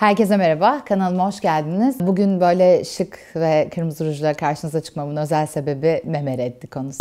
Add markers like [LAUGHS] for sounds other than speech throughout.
Herkese merhaba, kanalıma hoş geldiniz. Bugün böyle şık ve kırmızı rujla karşınıza çıkmamın özel sebebi meme reddi konusu.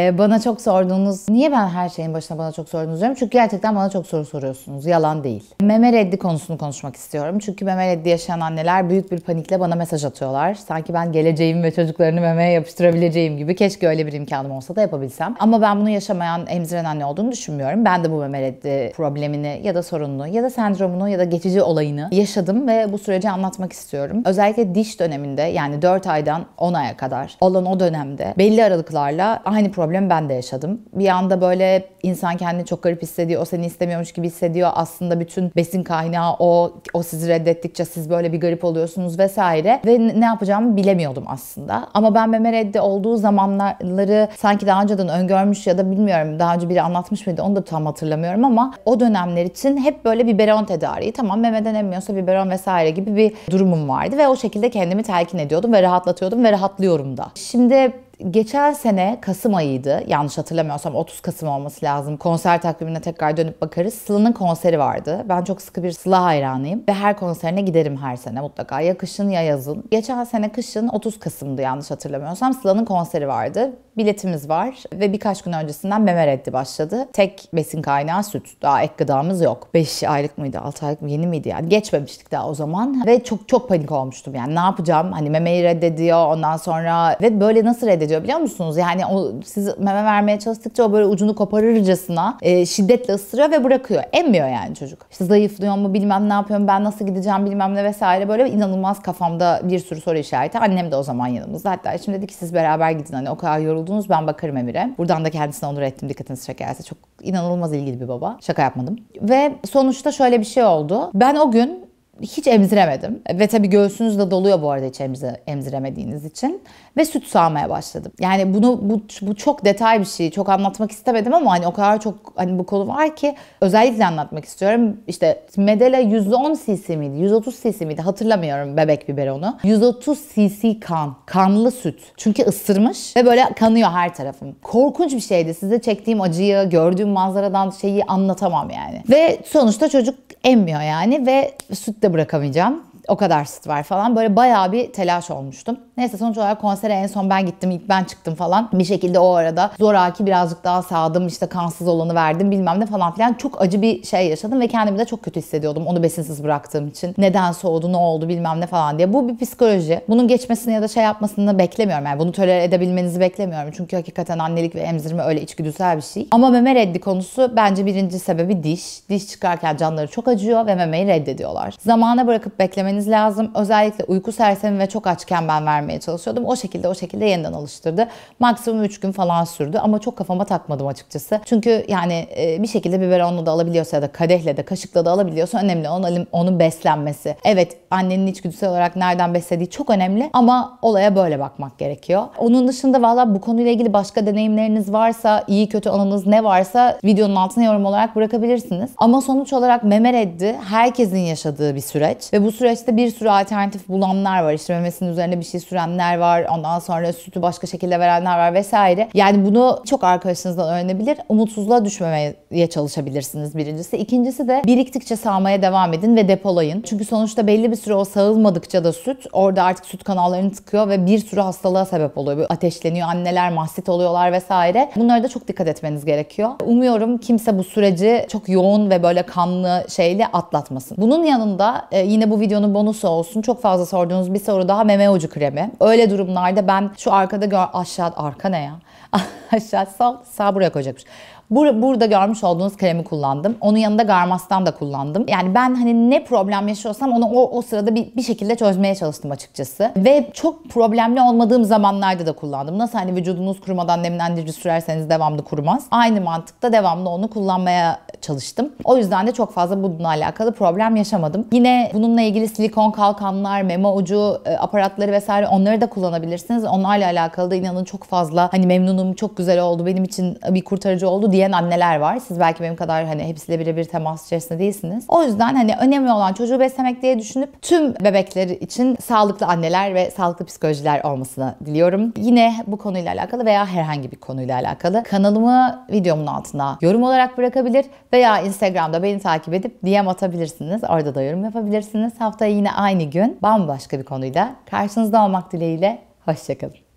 Ee, bana çok sorduğunuz, niye ben her şeyin başına bana çok sorduğunuz diyorum? Çünkü gerçekten bana çok soru soruyorsunuz, yalan değil. Meme reddi konusunu konuşmak istiyorum. Çünkü meme reddi yaşayan anneler büyük bir panikle bana mesaj atıyorlar. Sanki ben geleceğim ve çocuklarını memeye yapıştırabileceğim gibi. Keşke öyle bir imkanım olsa da yapabilsem. Ama ben bunu yaşamayan, emziren anne olduğunu düşünmüyorum. Ben de bu meme reddi problemini ya da sorununu ya da sendromunu ya da geçici olayını yaşadım ve bu süreci anlatmak istiyorum. Özellikle diş döneminde yani 4 aydan 10 aya kadar olan o dönemde belli aralıklarla aynı problem problemi ben de yaşadım. Bir anda böyle insan kendini çok garip hissediyor. O seni istemiyormuş gibi hissediyor. Aslında bütün besin kaynağı o. O sizi reddettikçe siz böyle bir garip oluyorsunuz vesaire. Ve ne yapacağımı bilemiyordum aslında. Ama ben meme reddi olduğu zamanları sanki daha önceden öngörmüş ya da bilmiyorum daha önce biri anlatmış mıydı onu da tam hatırlamıyorum ama o dönemler için hep böyle biberon tedariği tamam memeden emmiyorsa biberon vesaire gibi bir durumum vardı ve o şekilde kendimi telkin ediyordum ve rahatlatıyordum ve rahatlıyorum da. Şimdi geçen sene Kasım ayıydı. Yanlış hatırlamıyorsam 30 Kasım olması lazım. Konser takvimine tekrar dönüp bakarız. Sıla'nın konseri vardı. Ben çok sıkı bir Sıla hayranıyım. Ve her konserine giderim her sene mutlaka. Ya kışın ya yazın. Geçen sene kışın 30 Kasım'dı yanlış hatırlamıyorsam. Sıla'nın konseri vardı biletimiz var ve birkaç gün öncesinden meme reddi başladı. Tek besin kaynağı süt. Daha ek gıdamız yok. 5 aylık mıydı, 6 aylık mı, yeni miydi yani? Geçmemiştik daha o zaman ve çok çok panik olmuştum yani ne yapacağım? Hani memeyi reddediyor ondan sonra ve böyle nasıl reddediyor biliyor musunuz? Yani o, siz meme vermeye çalıştıkça o böyle ucunu koparırcasına e, şiddetle ısırıyor ve bırakıyor. Emmiyor yani çocuk. İşte zayıflıyor mu bilmem ne yapıyorum ben nasıl gideceğim bilmem ne vesaire böyle inanılmaz kafamda bir sürü soru işareti. Annem de o zaman yanımızda. Hatta şimdi dedi ki siz beraber gidin hani o kadar yoruldu oldunuz. Ben bakarım Emir'e. Buradan da kendisine onur ettim dikkatinizi çekerse. Çok inanılmaz ilgili bir baba. Şaka yapmadım. Ve sonuçta şöyle bir şey oldu. Ben o gün hiç emziremedim. Ve tabii göğsünüz de doluyor bu arada hiç emziremediğiniz için. Ve süt sağmaya başladım. Yani bunu bu, bu çok detay bir şey. Çok anlatmak istemedim ama hani o kadar çok hani bu konu var ki özellikle anlatmak istiyorum. İşte Medela 110 cc miydi? 130 cc miydi? Hatırlamıyorum bebek biberi onu 130 cc kan. Kanlı süt. Çünkü ısırmış ve böyle kanıyor her tarafım. Korkunç bir şeydi. Size çektiğim acıyı, gördüğüm manzaradan şeyi anlatamam yani. Ve sonuçta çocuk emmiyor yani ve süt de bırakamayacağım o kadar sit var falan. Böyle bayağı bir telaş olmuştum. Neyse sonuç olarak konsere en son ben gittim ilk ben çıktım falan. Bir şekilde o arada zoraki birazcık daha sağdım işte kansız olanı verdim bilmem ne falan filan. Çok acı bir şey yaşadım ve kendimi de çok kötü hissediyordum onu besinsiz bıraktığım için. Neden soğudu ne oldu bilmem ne falan diye. Bu bir psikoloji. Bunun geçmesini ya da şey yapmasını beklemiyorum yani bunu tolere edebilmenizi beklemiyorum. Çünkü hakikaten annelik ve emzirme öyle içgüdüsel bir şey. Ama meme reddi konusu bence birinci sebebi diş. Diş çıkarken canları çok acıyor ve memeyi reddediyorlar. Zamana bırakıp beklemek vermeniz lazım. Özellikle uyku sersemi ve çok açken ben vermeye çalışıyordum. O şekilde o şekilde yeniden alıştırdı. Maksimum 3 gün falan sürdü ama çok kafama takmadım açıkçası. Çünkü yani e, bir şekilde biberonla da alabiliyorsa ya da kadehle de kaşıkla da alabiliyorsa önemli onun, onun beslenmesi. Evet annenin içgüdüsel olarak nereden beslediği çok önemli ama olaya böyle bakmak gerekiyor. Onun dışında valla bu konuyla ilgili başka deneyimleriniz varsa, iyi kötü anınız ne varsa videonun altına yorum olarak bırakabilirsiniz. Ama sonuç olarak meme reddi herkesin yaşadığı bir süreç ve bu süreç işte bir sürü alternatif bulanlar var. İşte memesinin üzerinde bir şey sürenler var. Ondan sonra sütü başka şekilde verenler var vesaire. Yani bunu çok arkadaşınızdan öğrenebilir. Umutsuzluğa düşmemeye çalışabilirsiniz birincisi. İkincisi de biriktikçe sağmaya devam edin ve depolayın. Çünkü sonuçta belli bir süre o sağılmadıkça da süt orada artık süt kanallarını tıkıyor ve bir sürü hastalığa sebep oluyor. Böyle ateşleniyor, anneler mahsit oluyorlar vesaire. Bunlara da çok dikkat etmeniz gerekiyor. Umuyorum kimse bu süreci çok yoğun ve böyle kanlı şeyle atlatmasın. Bunun yanında e, yine bu videonun bunun bonusu olsun. Çok fazla sorduğunuz bir soru daha meme ucu kremi. Öyle durumlarda ben şu arkada gör aşağı arka ne ya? [LAUGHS] aşağı sağ, sağ buraya koyacakmış. Bur burada görmüş olduğunuz kremi kullandım. Onun yanında Garmas'tan da kullandım. Yani ben hani ne problem yaşıyorsam onu o, o sırada bir, bir şekilde çözmeye çalıştım açıkçası. Ve çok problemli olmadığım zamanlarda da kullandım. Nasıl hani vücudunuz kurumadan nemlendirici sürerseniz devamlı kurumaz. Aynı mantıkta devamlı onu kullanmaya çalıştım. O yüzden de çok fazla bununla alakalı problem yaşamadım. Yine bununla ilgili silikon kalkanlar, memo ucu e, aparatları vesaire onları da kullanabilirsiniz. Onlarla alakalı da inanın çok fazla hani memnunum, çok güzel oldu, benim için e, bir kurtarıcı oldu diye diyen anneler var. Siz belki benim kadar hani hepsiyle birebir temas içerisinde değilsiniz. O yüzden hani önemli olan çocuğu beslemek diye düşünüp tüm bebekler için sağlıklı anneler ve sağlıklı psikolojiler olmasını diliyorum. Yine bu konuyla alakalı veya herhangi bir konuyla alakalı kanalımı videomun altına yorum olarak bırakabilir veya Instagram'da beni takip edip DM atabilirsiniz. Orada da yorum yapabilirsiniz. Haftaya yine aynı gün bambaşka bir konuyla karşınızda olmak dileğiyle. Hoşçakalın.